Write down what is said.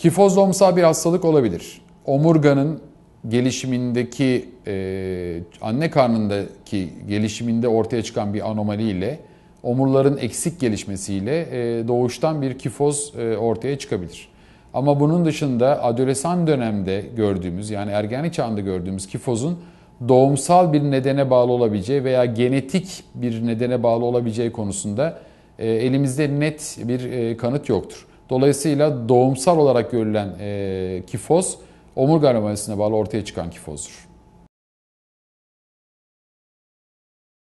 Kifozomsal bir hastalık olabilir. Omurganın gelişimindeki e, anne karnındaki gelişiminde ortaya çıkan bir anomali ile omurların eksik gelişmesiyle e, doğuştan bir kifoz e, ortaya çıkabilir. Ama bunun dışında adolesan dönemde gördüğümüz yani ergenlik çağında gördüğümüz kifozun doğumsal bir nedene bağlı olabileceği veya genetik bir nedene bağlı olabileceği konusunda e, elimizde net bir e, kanıt yoktur. Dolayısıyla doğumsal olarak görülen e, kifoz omurga anomalisiyle bağlı ortaya çıkan kifozdur.